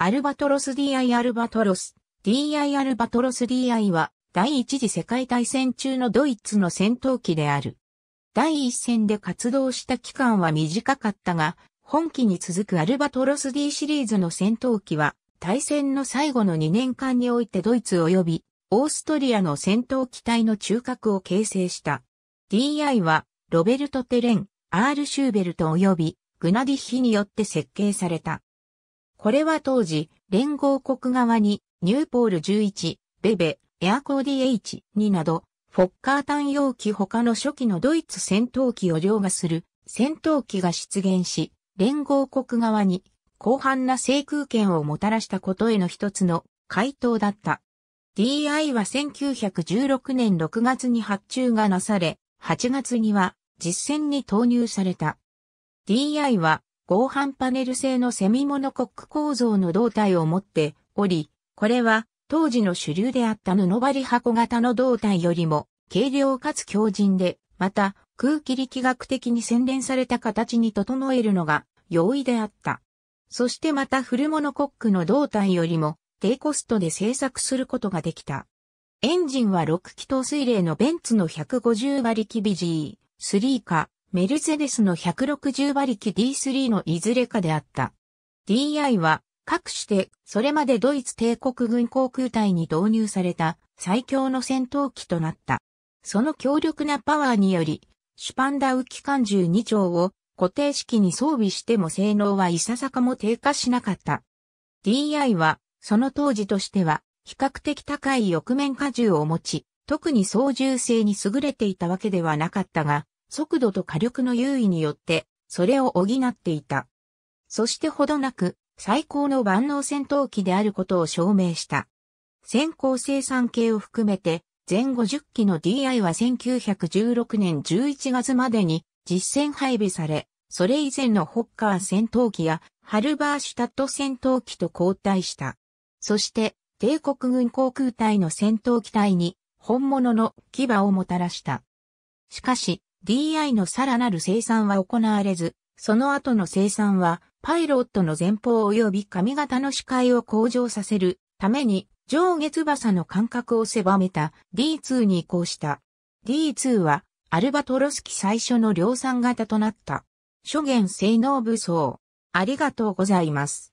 アルバトロス DI アルバトロス DI アルバトロス DI は第一次世界大戦中のドイツの戦闘機である。第一戦で活動した期間は短かったが、本機に続くアルバトロス D シリーズの戦闘機は、大戦の最後の2年間においてドイツ及びオーストリアの戦闘機体の中核を形成した。DI はロベルト・テレン、アール・シューベルト及びグナディッヒによって設計された。これは当時、連合国側に、ニューポール11、ベベ、エアコーディ H2 など、フォッカー単容機他の初期のドイツ戦闘機を凌駕する戦闘機が出現し、連合国側に広範な制空権をもたらしたことへの一つの回答だった。DI は1916年6月に発注がなされ、8月には実戦に投入された。DI は合板パネル製のセミモノコック構造の胴体を持っており、これは当時の主流であった布張り箱型の胴体よりも軽量かつ強靭で、また空気力学的に洗練された形に整えるのが容易であった。そしてまた古モノコックの胴体よりも低コストで製作することができた。エンジンは6気筒水冷のベンツの150馬力 b ー、3かメルセデスの160馬力 D3 のいずれかであった。DI は、各種で、それまでドイツ帝国軍航空隊に導入された最強の戦闘機となった。その強力なパワーにより、シュパンダウ機関銃2丁を固定式に装備しても性能はいささかも低下しなかった。DI は、その当時としては、比較的高い翼面荷重を持ち、特に操縦性に優れていたわけではなかったが、速度と火力の優位によって、それを補っていた。そしてほどなく、最高の万能戦闘機であることを証明した。先行生産系を含めて、全1 0機の DI は1916年11月までに実戦配備され、それ以前のホッカー戦闘機やハルバーシュタット戦闘機と交代した。そして、帝国軍航空隊の戦闘機隊に本物の牙をもたらした。しかし、DI のさらなる生産は行われず、その後の生産は、パイロットの前方及び髪型の視界を向上させるために、上下翼の間隔を狭めた D2 に移行した。D2 は、アルバトロスキ最初の量産型となった。諸元性能武装。ありがとうございます。